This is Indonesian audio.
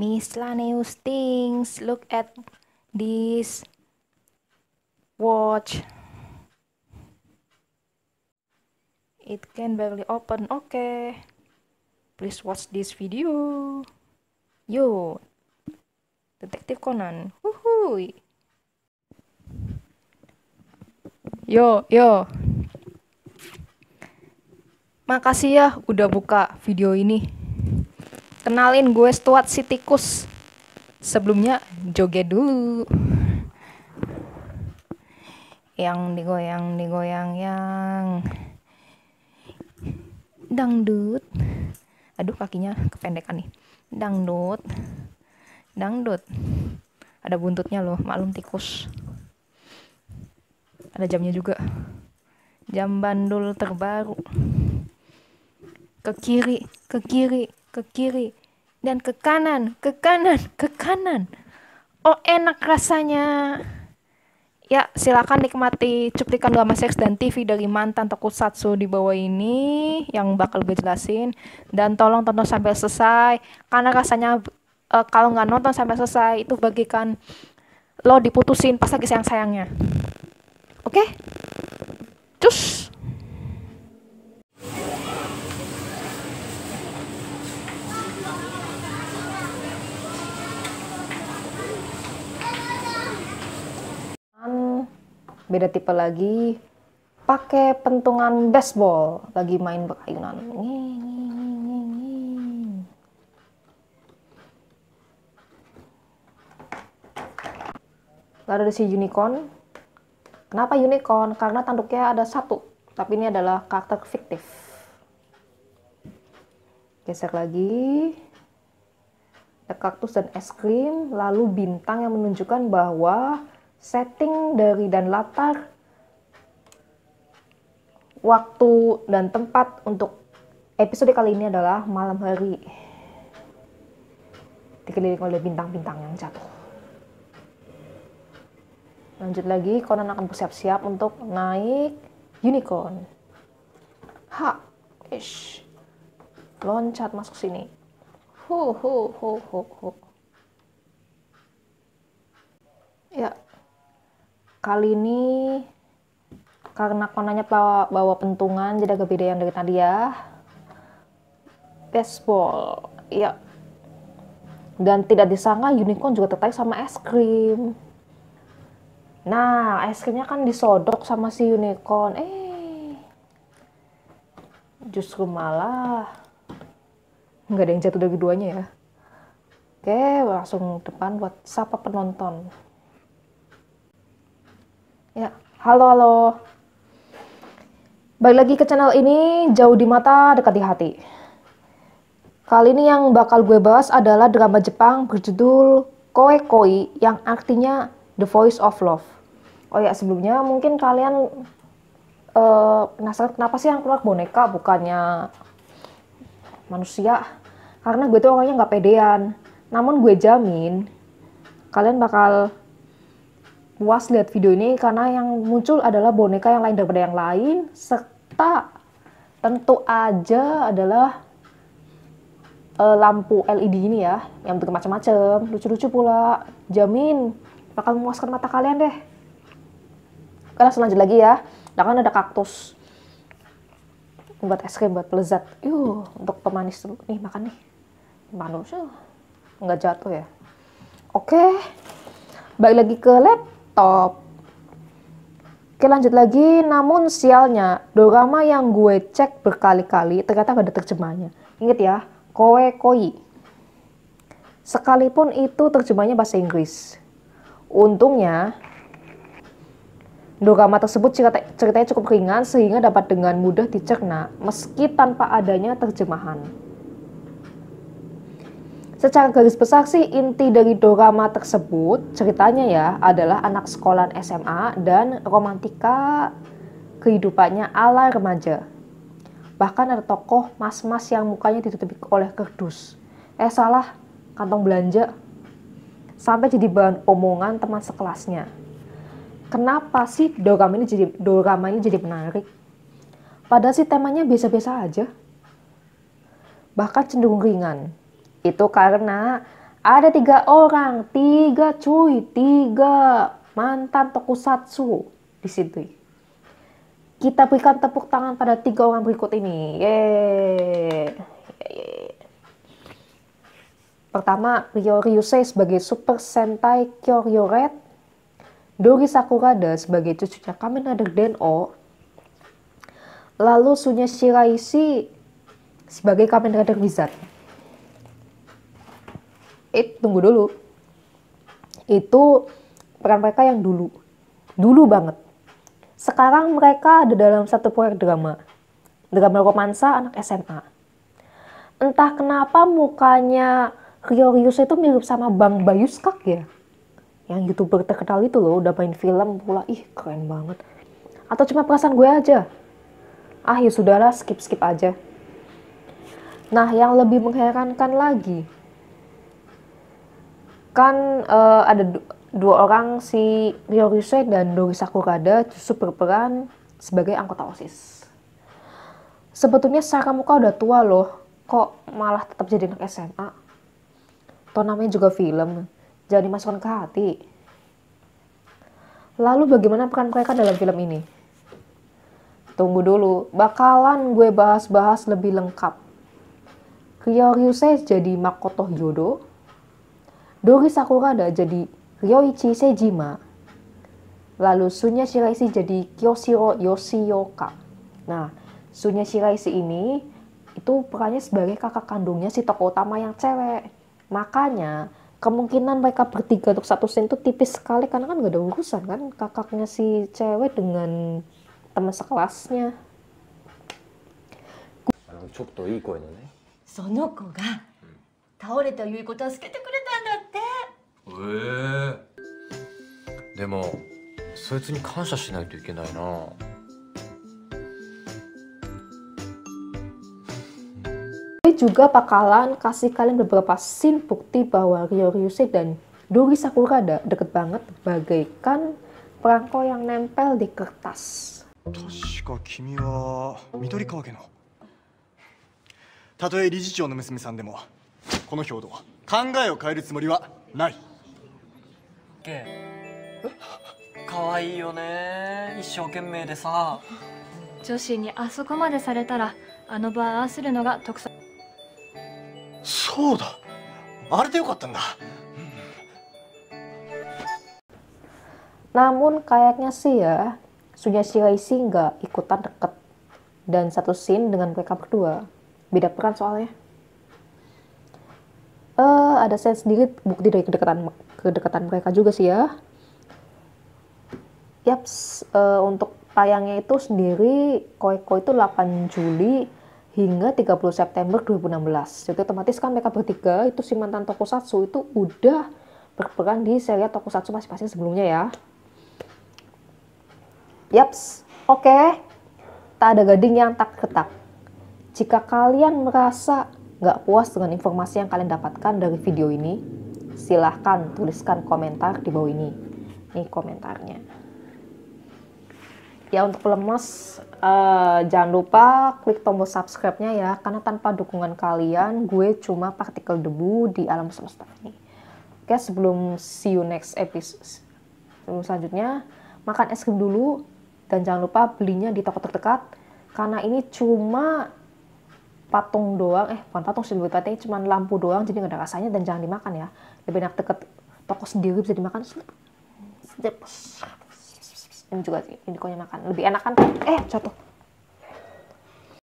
miscellaneous things look at this watch it can barely open okay please watch this video yo detektif Conan Woohoo. yo yo makasih ya udah buka video ini Kenalin gue Stuart Sitikus. Sebelumnya joget dulu. Yang digoyang, digoyang, yang dangdut. Aduh kakinya kependekan nih. Dangdut. Dangdut. Ada buntutnya loh, maklum tikus. Ada jamnya juga. Jam bandul terbaru. Ke kiri, ke kiri, ke kiri, dan ke kanan, ke kanan, ke kanan. Oh enak rasanya. Ya, silakan nikmati cuplikan drama seks dan TV dari mantan tokusatsu di bawah ini yang bakal gue jelasin. Dan tolong tonton sampai selesai, karena rasanya uh, kalau nggak nonton sampai selesai itu bagikan lo diputusin pas lagi sayang-sayangnya. Oke? Okay? Cus! beda tipe lagi pakai pentungan baseball lagi main berayunan lalu ada si unicorn kenapa unicorn karena tanduknya ada satu tapi ini adalah karakter fiktif geser lagi ada kaktus dan es krim lalu bintang yang menunjukkan bahwa setting dari dan latar, waktu dan tempat untuk episode kali ini adalah malam hari dikelilingi oleh bintang-bintang yang jatuh. Lanjut lagi, Conan akan bersiap-siap untuk naik unicorn. Ha, ish. Loncat masuk sini. Ho, ho, ho, ho, ho. Ya, kali ini karena konanya bawa, bawa pentungan jadi agak beda yang dari tadi ya baseball ya dan tidak disangka unicorn juga tertarik sama es krim nah es krimnya kan disodok sama si unicorn eh justru malah nggak ada yang jatuh dari keduanya ya oke langsung depan buat sapa penonton Ya, halo halo. Balik lagi ke channel ini, jauh di mata, dekat di hati. Kali ini yang bakal gue bahas adalah drama Jepang berjudul Koe Koi yang artinya The Voice of Love. Oh ya, sebelumnya mungkin kalian uh, penasaran kenapa sih yang keluar boneka bukannya manusia? Karena gue tuh orangnya nggak pedean. Namun gue jamin kalian bakal puas lihat video ini karena yang muncul adalah boneka yang lain daripada yang lain serta tentu aja adalah uh, lampu LED ini ya yang bentuk macam-macam lucu-lucu pula jamin bakal memuaskan mata kalian deh kita langsung lanjut lagi ya nah kan ada kaktus buat es krim buat pelezat yuh untuk pemanis dulu nih makan nih manusia nggak jatuh ya oke balik lagi ke lab stop. Oke lanjut lagi, namun sialnya, dorama yang gue cek berkali-kali ternyata gak ada terjemahnya. Ingat ya, koe koi. Sekalipun itu terjemahnya bahasa Inggris. Untungnya, dorama tersebut cerita ceritanya cukup ringan sehingga dapat dengan mudah dicerna meski tanpa adanya terjemahan. Secara garis besar sih inti dari drama tersebut ceritanya ya adalah anak sekolah SMA dan romantika kehidupannya ala remaja. Bahkan ada tokoh mas-mas yang mukanya ditutupi oleh kerdus. Eh salah, kantong belanja. Sampai jadi bahan omongan teman sekelasnya. Kenapa sih drama ini jadi drama ini jadi menarik? Padahal sih temanya biasa-biasa aja. Bahkan cenderung ringan, itu karena ada tiga orang, tiga cuy, tiga mantan tokusatsu di situ. Kita berikan tepuk tangan pada tiga orang berikut ini. Yeay. Pertama, Ryo Ryusei sebagai Super Sentai Kyoryo Red. Dori Sakurada sebagai cucunya Kamen Rider Den-O, Lalu Sunya Shiraishi sebagai Kamen Rider Wizard eh tunggu dulu itu peran mereka yang dulu dulu banget sekarang mereka ada dalam satu proyek drama drama romansa anak SMA entah kenapa mukanya Rio Rius itu mirip sama Bang Bayus Kak ya yang youtuber terkenal itu loh udah main film pula ih keren banget atau cuma perasaan gue aja ah ya sudahlah skip skip aja nah yang lebih mengherankan lagi kan uh, ada dua orang si Rio Rise dan Dori Sakurada justru berperan sebagai anggota OSIS. Sebetulnya secara muka udah tua loh, kok malah tetap jadi anak SMA. Toh namanya juga film, jadi masukkan ke hati. Lalu bagaimana peran mereka dalam film ini? Tunggu dulu, bakalan gue bahas-bahas lebih lengkap. Rio Ryusei jadi Makoto Hyodo, Dori Sakurada jadi Ryoichi Sejima. Lalu Sunya Shiraishi jadi Kyoshiro Yoshioka. Nah, Sunya Shiraishi ini itu perannya sebagai kakak kandungnya si tokoh utama yang cewek. Makanya kemungkinan mereka bertiga untuk satu scene itu tipis sekali karena kan gak ada urusan kan kakaknya si cewek dengan teman sekelasnya. ちょっといい声のね。その子が倒れたゆい子助けてくええでもそいつに感謝しないといけないな Gue juga bakalan kasih kalian beberapa scene bukti bahwa Ryo Ryusei dan Dori Sakurada deket banget bagaikan perangko yang nempel di kertas. 確か君は緑川家のたとえ理事長の娘さんでもこの兵道考えを変えるつもりはないけ可愛いよね一生懸命でさ女子にあそこまでされたらあの場ああするのが特産そうだあれでよかったんだ Namun kayaknya sih ya, Sujasi Laisi nggak ikutan deket. Dan satu scene dengan mereka berdua. Beda peran soalnya uh, ada saya sendiri bukti dari kedekatan kedekatan mereka juga sih ya. Yaps, uh, untuk tayangnya itu sendiri koi-koi itu 8 Juli hingga 30 September 2016. Jadi otomatis kan mereka bertiga itu si mantan tokusatsu itu udah berperan di serial tokusatsu masing-masing sebelumnya ya. Yaps, oke. Okay. Tak ada gading yang tak ketak. Jika kalian merasa Nggak puas dengan informasi yang kalian dapatkan dari video ini? Silahkan tuliskan komentar di bawah ini. Ini komentarnya. Ya untuk lemes uh, jangan lupa klik tombol subscribe-nya ya, karena tanpa dukungan kalian, gue cuma partikel debu di alam semesta ini. Oke, sebelum see you next episode sebelum selanjutnya, makan es krim dulu, dan jangan lupa belinya di toko terdekat, karena ini cuma patung doang eh bukan patung sih lebih tepatnya cuma lampu doang jadi nggak ada rasanya dan jangan dimakan ya lebih enak deket toko sendiri bisa dimakan ini juga sih ini konya makan lebih enak kan eh jatuh